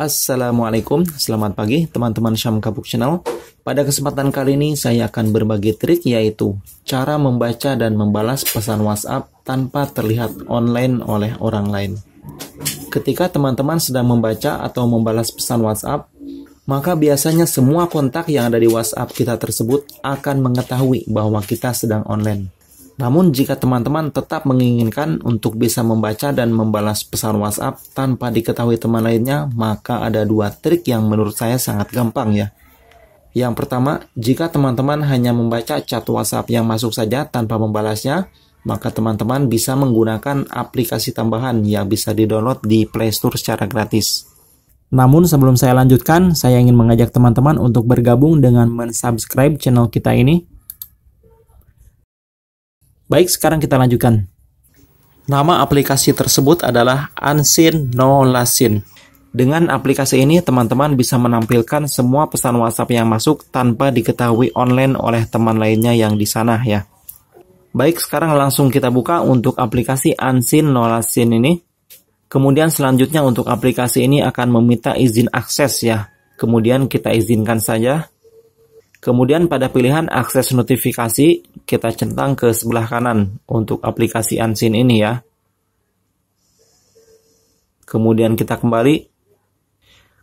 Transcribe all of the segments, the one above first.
Assalamualaikum, selamat pagi teman-teman Syam Kapuk Channel. Pada kesempatan kali ini saya akan berbagi trik yaitu cara membaca dan membalas pesan WhatsApp tanpa terlihat online oleh orang lain. Ketika teman-teman sedang membaca atau membalas pesan WhatsApp, maka biasanya semua kontak yang ada di WhatsApp kita tersebut akan mengetahui bahwa kita sedang online. Namun jika teman-teman tetap menginginkan untuk bisa membaca dan membalas pesan WhatsApp tanpa diketahui teman lainnya, maka ada dua trik yang menurut saya sangat gampang ya. Yang pertama, jika teman-teman hanya membaca chat WhatsApp yang masuk saja tanpa membalasnya, maka teman-teman bisa menggunakan aplikasi tambahan yang bisa didownload di Play Store secara gratis. Namun sebelum saya lanjutkan, saya ingin mengajak teman-teman untuk bergabung dengan mensubscribe channel kita ini Baik, sekarang kita lanjutkan. Nama aplikasi tersebut adalah Unseen No Lasin. Dengan aplikasi ini, teman-teman bisa menampilkan semua pesan WhatsApp yang masuk tanpa diketahui online oleh teman lainnya yang di sana ya. Baik, sekarang langsung kita buka untuk aplikasi Unseen No Lasin ini. Kemudian selanjutnya untuk aplikasi ini akan meminta izin akses ya. Kemudian kita izinkan saja. Kemudian pada pilihan akses notifikasi, kita centang ke sebelah kanan untuk aplikasi Unseen ini ya. Kemudian kita kembali.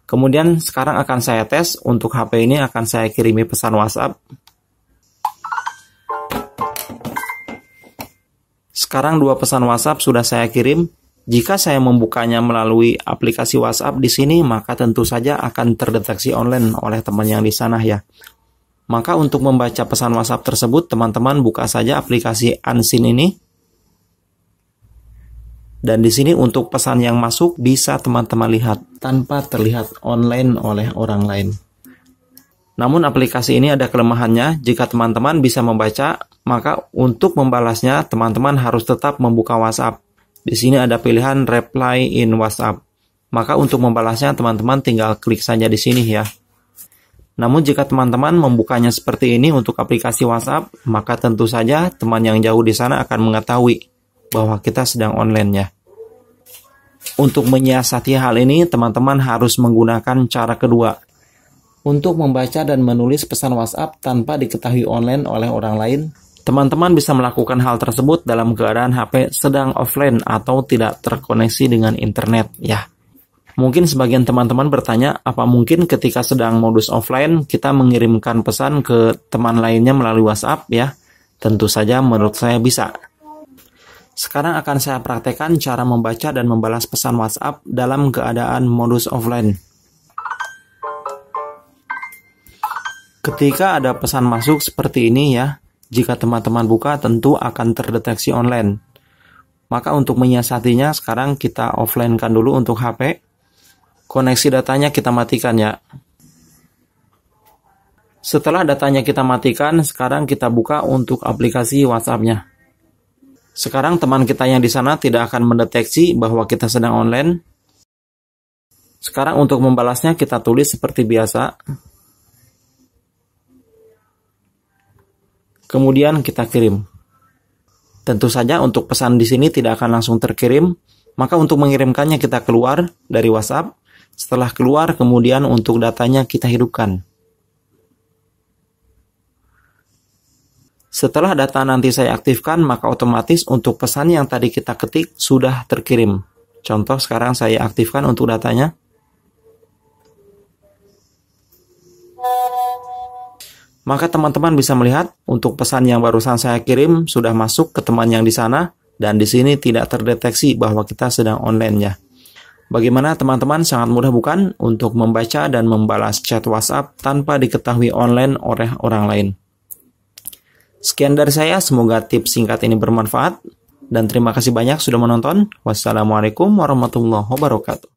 Kemudian sekarang akan saya tes untuk HP ini akan saya kirimi pesan WhatsApp. Sekarang dua pesan WhatsApp sudah saya kirim. Jika saya membukanya melalui aplikasi WhatsApp di sini, maka tentu saja akan terdeteksi online oleh teman yang di sana ya. Maka untuk membaca pesan WhatsApp tersebut, teman-teman buka saja aplikasi Unseen ini. Dan di sini untuk pesan yang masuk bisa teman-teman lihat tanpa terlihat online oleh orang lain. Namun aplikasi ini ada kelemahannya, jika teman-teman bisa membaca, maka untuk membalasnya teman-teman harus tetap membuka WhatsApp. Di sini ada pilihan reply in WhatsApp. Maka untuk membalasnya teman-teman tinggal klik saja di sini ya. Namun jika teman-teman membukanya seperti ini untuk aplikasi WhatsApp, maka tentu saja teman yang jauh di sana akan mengetahui bahwa kita sedang online ya. Untuk menyiasati hal ini, teman-teman harus menggunakan cara kedua. Untuk membaca dan menulis pesan WhatsApp tanpa diketahui online oleh orang lain, teman-teman bisa melakukan hal tersebut dalam keadaan HP sedang offline atau tidak terkoneksi dengan internet ya. Mungkin sebagian teman-teman bertanya, apa mungkin ketika sedang modus offline kita mengirimkan pesan ke teman lainnya melalui WhatsApp ya? Tentu saja menurut saya bisa. Sekarang akan saya praktekkan cara membaca dan membalas pesan WhatsApp dalam keadaan modus offline. Ketika ada pesan masuk seperti ini ya, jika teman-teman buka tentu akan terdeteksi online. Maka untuk menyiasatinya sekarang kita offline-kan dulu untuk HP koneksi datanya kita matikan ya. Setelah datanya kita matikan, sekarang kita buka untuk aplikasi WhatsApp-nya. Sekarang teman kita yang di sana tidak akan mendeteksi bahwa kita sedang online. Sekarang untuk membalasnya kita tulis seperti biasa. Kemudian kita kirim. Tentu saja untuk pesan di sini tidak akan langsung terkirim, maka untuk mengirimkannya kita keluar dari WhatsApp, setelah keluar, kemudian untuk datanya kita hidupkan. Setelah data nanti saya aktifkan, maka otomatis untuk pesan yang tadi kita ketik sudah terkirim. Contoh sekarang saya aktifkan untuk datanya. Maka teman-teman bisa melihat untuk pesan yang barusan saya kirim sudah masuk ke teman yang di sana dan di sini tidak terdeteksi bahwa kita sedang online ya. Bagaimana teman-teman sangat mudah bukan untuk membaca dan membalas chat WhatsApp tanpa diketahui online oleh orang lain. Sekian dari saya, semoga tips singkat ini bermanfaat dan terima kasih banyak sudah menonton. Wassalamualaikum warahmatullahi wabarakatuh.